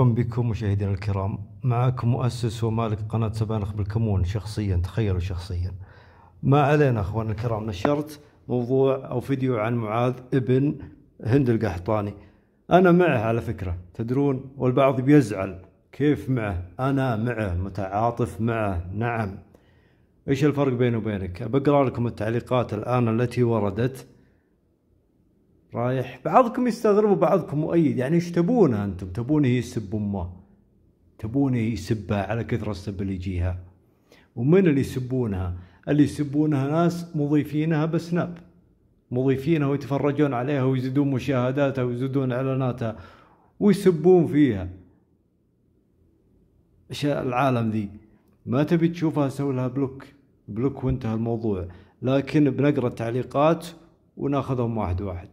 مرحبا بكم مشاهدينا الكرام معكم مؤسس ومالك قناة سبانخ بالكمون شخصيا تخيلوا شخصيا ما علينا أخواننا الكرام نشرت موضوع أو فيديو عن معاذ ابن هند القحطاني أنا معه على فكرة تدرون والبعض بيزعل كيف معه أنا معه متعاطف معه نعم إيش الفرق بيني وبينك بقرأ لكم التعليقات الآن التي وردت رايح بعضكم يستغرب وبعضكم مؤيد يعني ايش تبونه انتم تبونه يسب امه تبونه يسبها على كثرة السب اللي يجيها ومن اللي يسبونها اللي يسبونها ناس مضيفينها بسناب مضيفينها ويتفرجون عليها ويزيدون مشاهداتها ويزيدون اعلاناتها ويسبون فيها اشياء العالم ذي ما تبي تشوفها سوي لها بلوك بلوك وانتهى الموضوع لكن بنقرا التعليقات وناخذهم واحد واحد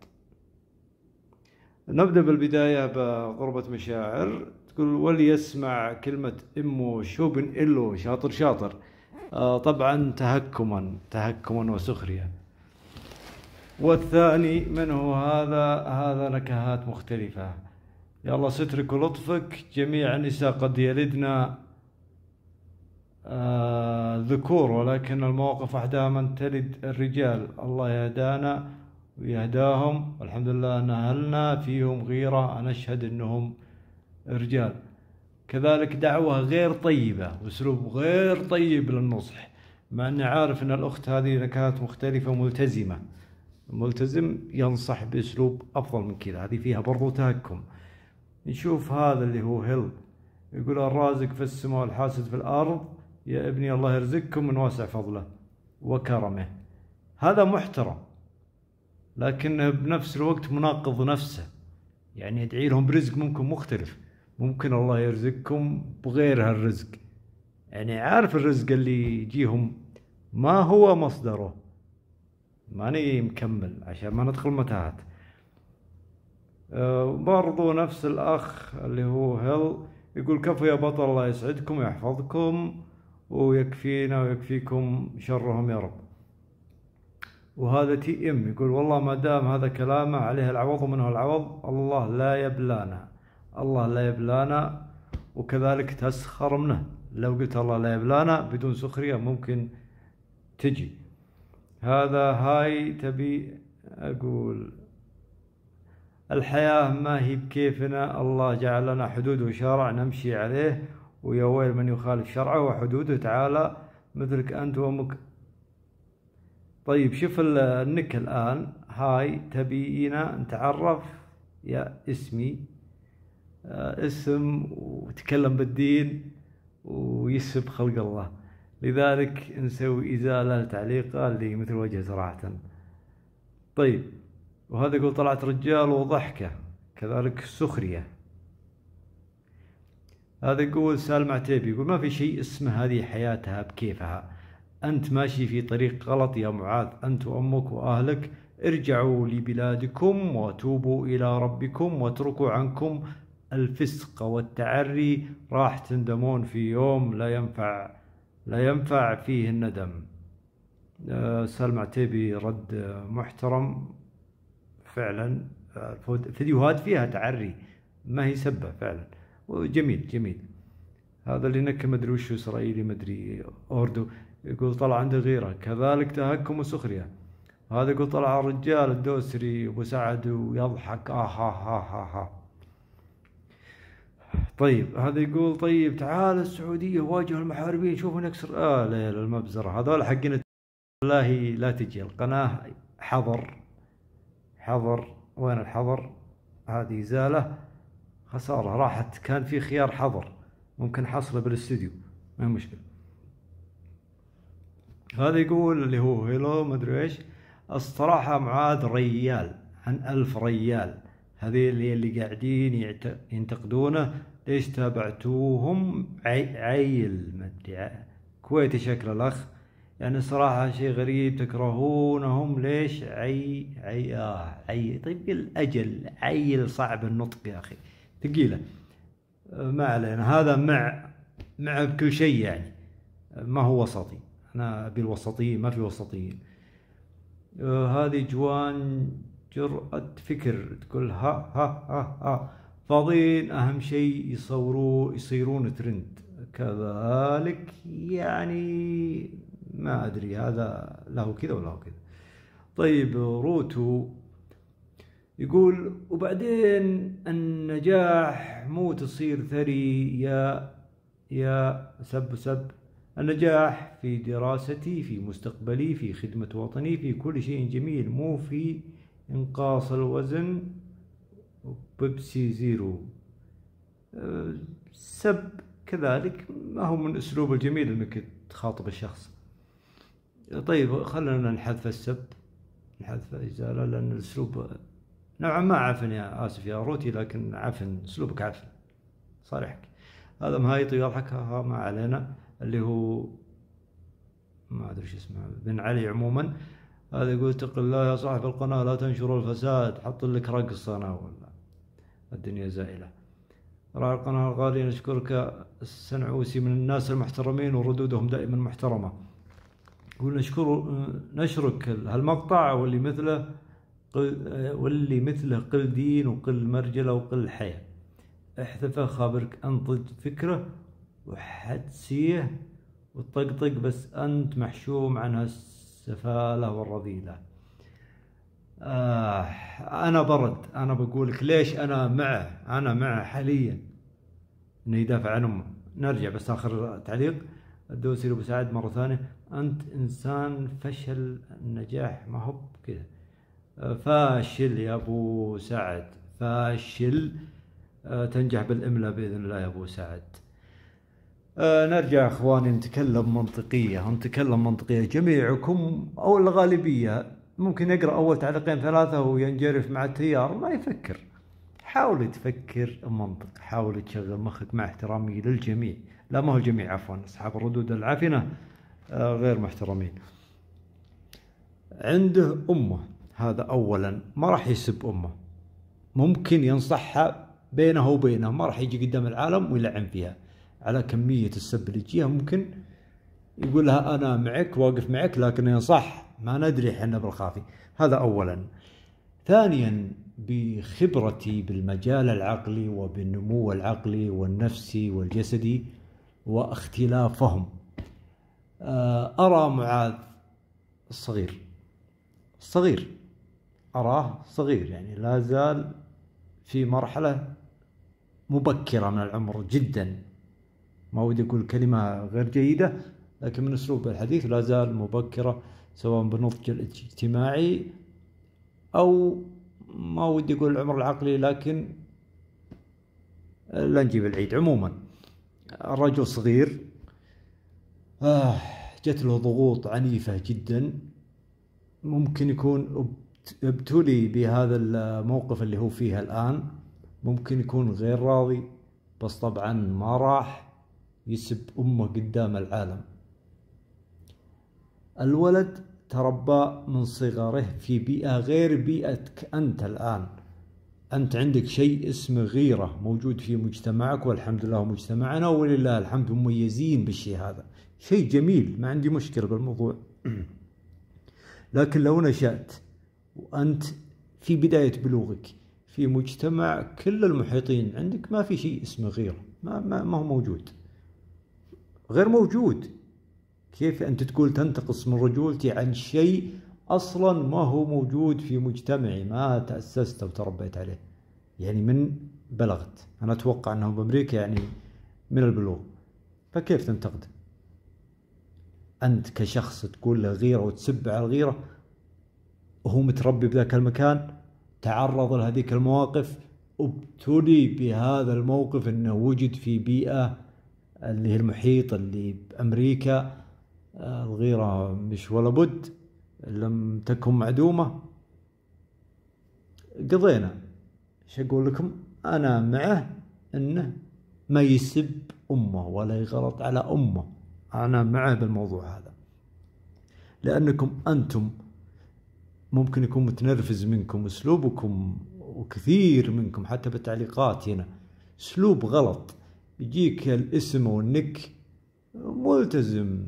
نبدأ بالبداية بغربة مشاعر تقول وليسمع كلمة إمه شوبن إلو شاطر شاطر آه، طبعا تهكما تهكما وسخرية والثاني منه هذا هذا نكهات مختلفة يا الله سترك ولطفك جميع النساء قد يلدنا آه، ذكور ولكن المواقف من تلد الرجال الله يهدانا ويهداهم والحمد لله أن أهلنا فيهم غيرة انا أشهد أنهم رجال كذلك دعوة غير طيبة وأسلوب غير طيب للنصح مع أني عارف أن الأخت هذه كانت مختلفة ملتزمه ملتزم ينصح بأسلوب أفضل من كذا هذه فيها برضو تهكم نشوف هذا اللي هو هل يقول الرازق في السماء والحاسد في الأرض يا ابني الله يرزقكم من واسع فضله وكرمه هذا محترم لكن بنفس الوقت مناقض نفسه يعني يدعي لهم برزق ممكن مختلف ممكن الله يرزقكم بغير هالرزق يعني عارف الرزق اللي يجيهم ما هو مصدره ماني مكمل عشان ما ندخل متاهات أه، برضو نفس الأخ اللي هو هيل يقول كفو يا بطل الله يسعدكم ويحفظكم ويكفينا ويكفيكم شرهم يا رب وهذا تي ام يقول والله ما دام هذا كلامه عليه العوض ومنه العوض الله لا يبلانا الله لا يبلانا وكذلك تسخر منه لو قلت الله لا يبلانا بدون سخرية ممكن تجي هذا هاي تبي أقول الحياة ما هي بكيفنا الله جعلنا حدود وشرع نمشي عليه ويا ويل من يخالف شرعه وحدوده تعالى مثلك أنت وأمك طيب شوف النك الآن هاي تبينا نتعرف يا اسمي آه، اسم وتكلم بالدين ويسب خلق الله لذلك نسوي إزالة لتعليقه اللي مثل وجهه صراحة طيب وهذا يقول طلعت رجال وضحكة كذلك السخرية هذا يقول سالم عتيبي يقول ما في شيء اسمه هذه حياتها بكيفها أنت ماشي في طريق غلط يا معاذ أنت وأمك وأهلك ارجعوا لبلادكم وتوبوا إلى ربكم واتركوا عنكم الفسق والتعري راح تندمون في يوم لا ينفع لا ينفع فيه الندم آه، سلمى عتيبي رد محترم فعلا فيديوهات فيها تعري ما هي سبة فعلا وجميل جميل هذا اللي نكه مدري وش اسرائيلي مدري اردو يقول طلع عنده غيرة كذلك تهكم وسخرية هذا يقول طلع الرجال الدوسري أبو سعد ويضحك آه ها ها ها طيب هذا يقول طيب تعال السعودية واجه المحاربين شوفوا نكسر آه لا المبزرة هذول حقنا الله لا تجي القناة حظر حظر وين الحظر هذه زالة خسارة راحت كان في خيار حظر ممكن حصله بالاستديو ما مشكلة هذا يقول اللي هو هيلو مدري ايش الصراحة معاذ ريال عن ألف ريال هذه اللي, اللي قاعدين ينتقدونه ليش تابعتوهم عي عيل مدري كويتي شكل الأخ يعني صراحة شيء غريب تكرهونهم ليش عي عي آه عي طيب الأجل عيل صعب النطق يا أخي ثقيلة ما علينا هذا مع مع بكل شيء يعني ما هو وسطي احنا بالوسطية ما في وسطية آه، هذه جوان جرأة فكر تقول ها ها ها ها فاضيين أهم شيء يصوروا يصيرون ترند كذلك يعني ما أدري هذا له كذا ولا هو كذا طيب روتو يقول وبعدين النجاح مو تصير ثري يا يا سب سب النجاح في دراستي في مستقبلي في خدمة وطني في كل شيء جميل مو في انقاص الوزن بيبسي زيرو سب كذلك ما هو من اسلوب الجميل انك تخاطب الشخص طيب خلنا نحذف السب نحذف ازاله لان الاسلوب نوعا ما عفن يا اسف يا روتي لكن عفن اسلوبك عفن صارحك هذا مهايط يضحك ما علينا اللي هو ما ادري شو اسمه بن علي عموما هذا يقول اتق الله يا صاحب القناه لا تنشر الفساد حط لك رقص انا ولا الدنيا زائله راعي القناه الغالي نشكرك السنعوسي من الناس المحترمين وردودهم دائما محترمه يقول نشكر نشرك هالمقطع واللي مثله قل واللي مثله قل دين وقل مرجله وقل حياه احذفه خابرك انضج فكره وحد سيه وتطقطق بس أنت محشوم عن هالسفالة والرذيلة آه أنا برد أنا بقولك ليش أنا معه أنا معه حاليا إنه يدافع عن أمه نرجع بس آخر تعليق الدوسري أبو سعد مرة ثانية أنت إنسان فشل النجاح ما هو كذا آه، فاشل يا أبو سعد فاشل آه، تنجح بالإملاء بإذن الله يا أبو سعد آه نرجع اخواني نتكلم منطقيه نتكلم منطقيه جميعكم او الغالبيه ممكن يقرا اول تعليقين ثلاثه وينجرف مع التيار ما يفكر حاول تفكر منطق حاول تشغل مخك مع احترامي للجميع لا ما هو الجميع عفوا اصحاب الردود العفنه آه، غير محترمين عنده امه هذا اولا ما راح يسب امه ممكن ينصحها بينه وبينه ما راح يجي قدام العالم ويلعن فيها على كميه السب اللي تجيها ممكن يقولها انا معك واقف معك لكن صح ما ندري احنا بالخافي هذا اولا ثانيا بخبرتي بالمجال العقلي وبالنمو العقلي والنفسي والجسدي واختلافهم آه، ارى معاذ الصغير الصغير اراه صغير يعني لا زال في مرحله مبكره من العمر جدا ما ودي أقول كلمة غير جيدة لكن من أسلوب الحديث لا زال مبكرة سواء بالنضج الاجتماعي أو ما ودي أقول العمر العقلي لكن لا نجيب العيد عموما الرجل صغير آه جت له ضغوط عنيفة جدا ممكن يكون ابتلي بهذا الموقف اللي هو فيه الآن ممكن يكون غير راضي بس طبعا ما راح يسب أمه قدام العالم الولد تربى من صغره في بيئة غير بيئتك أنت الآن أنت عندك شيء اسمه غيرة موجود في مجتمعك والحمد لله مجتمعنا ولله الحمد مميزين بالشيء هذا شيء جميل ما عندي مشكلة بالموضوع لكن لو نشأت وأنت في بداية بلوغك في مجتمع كل المحيطين عندك ما في شيء اسمه غيرة ما, ما, ما هو موجود غير موجود كيف أنت تقول تنتقص من رجولتي عن شيء أصلا ما هو موجود في مجتمعي ما تأسست وتربيت عليه يعني من بلغت أنا أتوقع أنه بأمريكا يعني من البلوغ فكيف تنتقد أنت كشخص تقول له غيرة وتسب على الغيرة وهو متربي بذاك المكان تعرض لهذيك المواقف ابتلي بهذا الموقف أنه وجد في بيئة اللي هي المحيط اللي بأمريكا آه، الغيرة مش ولا بد لم تكن معدومة قضينا ايش اقول لكم انا معه انه ما يسب امه ولا يغلط على امه انا معه بالموضوع هذا لانكم انتم ممكن يكون متنرفز منكم اسلوبكم وكثير منكم حتى بالتعليقات هنا اسلوب غلط يجيك الاسم والنك ملتزم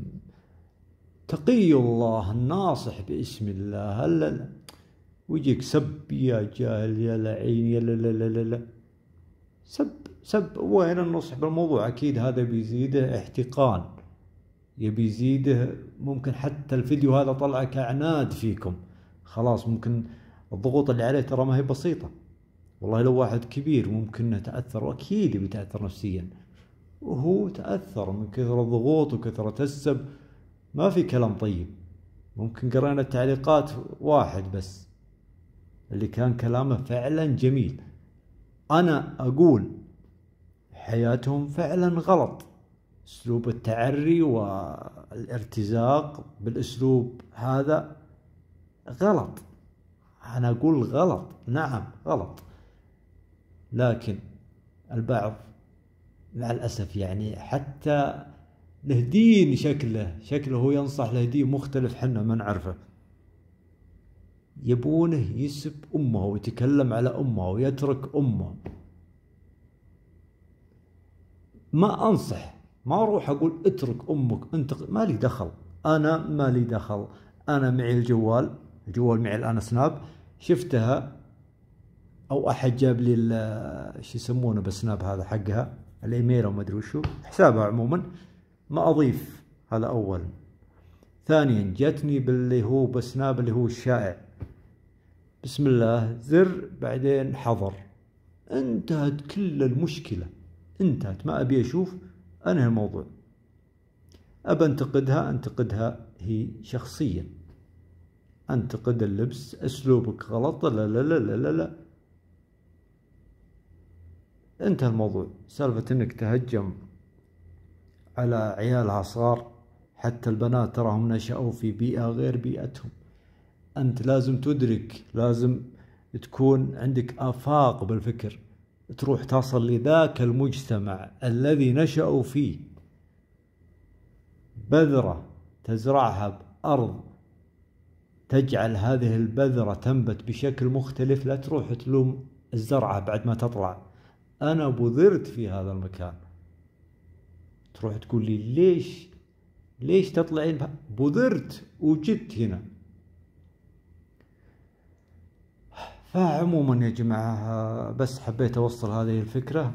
تقي الله الناصح باسم الله هلا ويجيك سب يا جاهل يا لعين يا لا لا لا لا سب سب وين النصح بالموضوع اكيد هذا بيزيده احتقان يبي يزيده ممكن حتى الفيديو هذا طلع كعناد فيكم خلاص ممكن الضغوط اللي عليه ترى ما هي بسيطه والله لو واحد كبير ممكن انه تأثر وأكيد بيتأثر نفسيا وهو تأثر من كثرة الضغوط وكثرة السب ما في كلام طيب ممكن قرينا التعليقات واحد بس اللي كان كلامه فعلا جميل أنا أقول حياتهم فعلا غلط اسلوب التعري والارتزاق بالاسلوب هذا غلط انا اقول غلط نعم غلط لكن البعض مع الأسف يعني حتى له دين شكله شكله هو ينصح له دين مختلف حنا ما نعرفه يبونه يسب أمه ويتكلم على أمه ويترك أمه ما أنصح ما أروح أقول اترك أمك أنت ما لي دخل أنا ما لي دخل أنا معي الجوال الجوال معي الآن سناب شفتها او احد جاب لي شو يسمونه بسناب هذا حقها الايميل او ما ادري وشو حسابها عموما ما اضيف هذا اولا ثانيا جتني باللي هو بسناب اللي هو الشائع بسم الله زر بعدين حظر انتهت كل المشكلة انتهت ما أبي أشوف أنهي الموضوع أبى أنتقدها أنتقدها هي شخصيا أنتقد اللبس أسلوبك غلط لا لا لا لا لا, لا. انتهى الموضوع سالفة انك تهجم على عيالها صغار حتى البنات تراهم نشأوا في بيئة غير بيئتهم أنت لازم تدرك لازم تكون عندك آفاق بالفكر تروح تصل لذاك المجتمع الذي نشأوا فيه بذرة تزرعها بأرض تجعل هذه البذرة تنبت بشكل مختلف لا تروح تلوم الزرعة بعد ما تطلع أنا بذرت في هذا المكان تروح تقول لي ليش ليش تطلعين بذرت وجدت هنا فعموما يا جماعة بس حبيت أوصل هذه الفكرة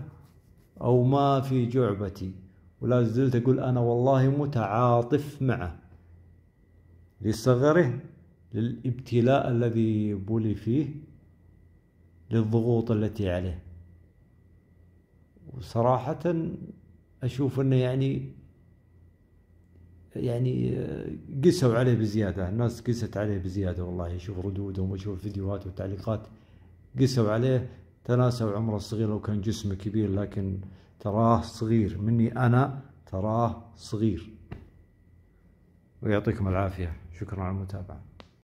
أو ما في جعبتي ولا زلت أقول أنا والله متعاطف معه لصغره للابتلاء الذي بولي فيه للضغوط التي عليه وصراحة أشوف أنه يعني يعني قسوا عليه بزيادة الناس قست عليه بزيادة والله أشوف ردودهم وأشوف فيديوهات وتعليقات قسوا عليه تناسوا عمره الصغير لو كان جسمه كبير لكن تراه صغير مني أنا تراه صغير ويعطيكم العافية شكرا على المتابعة